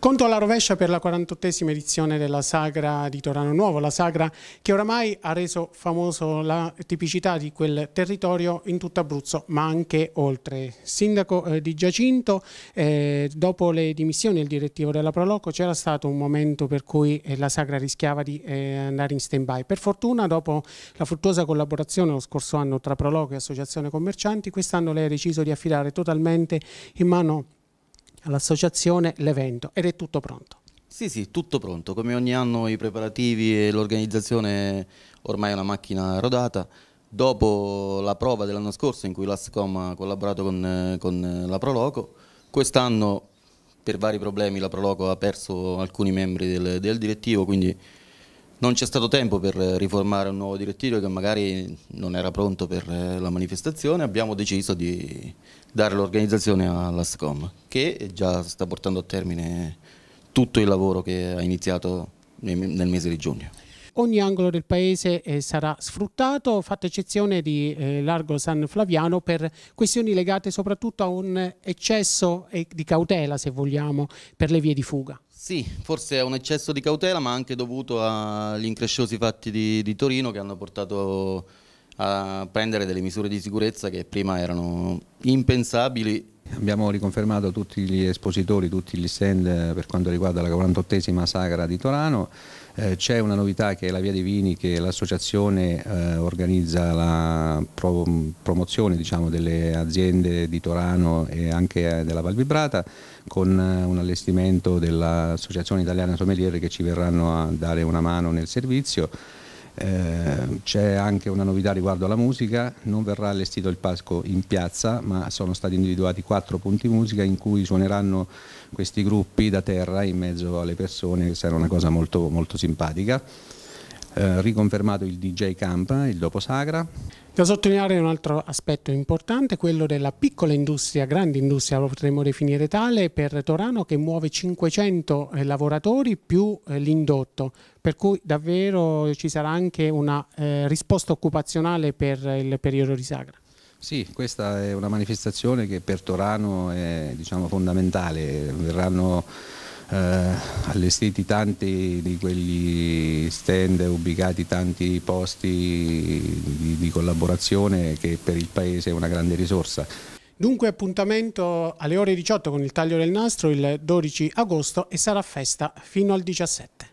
Conto alla rovescia per la 48esima edizione della Sagra di Torano Nuovo, la Sagra che oramai ha reso famoso la tipicità di quel territorio in tutto Abruzzo, ma anche oltre. Sindaco eh, di Giacinto, eh, dopo le dimissioni del direttivo della Proloco c'era stato un momento per cui eh, la Sagra rischiava di eh, andare in stand-by. Per fortuna, dopo la fruttuosa collaborazione lo scorso anno tra Proloco e Associazione Commercianti, quest'anno lei ha deciso di affidare totalmente in mano all'associazione l'evento ed è tutto pronto. Sì, sì, tutto pronto, come ogni anno i preparativi e l'organizzazione ormai è una macchina rodata. Dopo la prova dell'anno scorso in cui l'ASCOM ha collaborato con, con la Proloco, quest'anno per vari problemi la Proloco ha perso alcuni membri del, del direttivo, quindi non c'è stato tempo per riformare un nuovo direttivo che magari non era pronto per eh, la manifestazione, abbiamo deciso di dare l'organizzazione all'ASCOM che già sta portando a termine tutto il lavoro che ha iniziato nel mese di giugno. Ogni angolo del paese eh, sarà sfruttato, fatta eccezione di eh, Largo San Flaviano per questioni legate soprattutto a un eccesso eh, di cautela, se vogliamo, per le vie di fuga. Sì, forse è un eccesso di cautela, ma anche dovuto agli incresciosi fatti di, di Torino che hanno portato a prendere delle misure di sicurezza che prima erano impensabili Abbiamo riconfermato tutti gli espositori, tutti gli stand eh, per quanto riguarda la 48esima sagra di Torano. Eh, c'è una novità che è la Via dei Vini che l'associazione eh, organizza la pro promozione diciamo, delle aziende di Torano e anche eh, della Val Vibrata con un allestimento dell'Associazione Italiana Sommelier che ci verranno a dare una mano nel servizio. Eh, c'è anche una novità riguardo alla musica, non verrà allestito il palco in piazza, ma sono stati individuati quattro punti musica in cui suoneranno questi gruppi da terra in mezzo alle persone, che sarà una cosa molto, molto simpatica. Eh, riconfermato il DJ Campa, il dopo Sagra. Da sottolineare un altro aspetto importante, quello della piccola industria, grande industria, lo potremmo definire tale, per Torano che muove 500 eh, lavoratori più eh, l'indotto, per cui davvero ci sarà anche una eh, risposta occupazionale per il periodo di Sagra. Sì, questa è una manifestazione che per Torano è diciamo, fondamentale, verranno eh, allestiti tanti di quegli stand, ubicati tanti posti di, di collaborazione che per il Paese è una grande risorsa. Dunque appuntamento alle ore 18 con il taglio del nastro il 12 agosto e sarà festa fino al 17.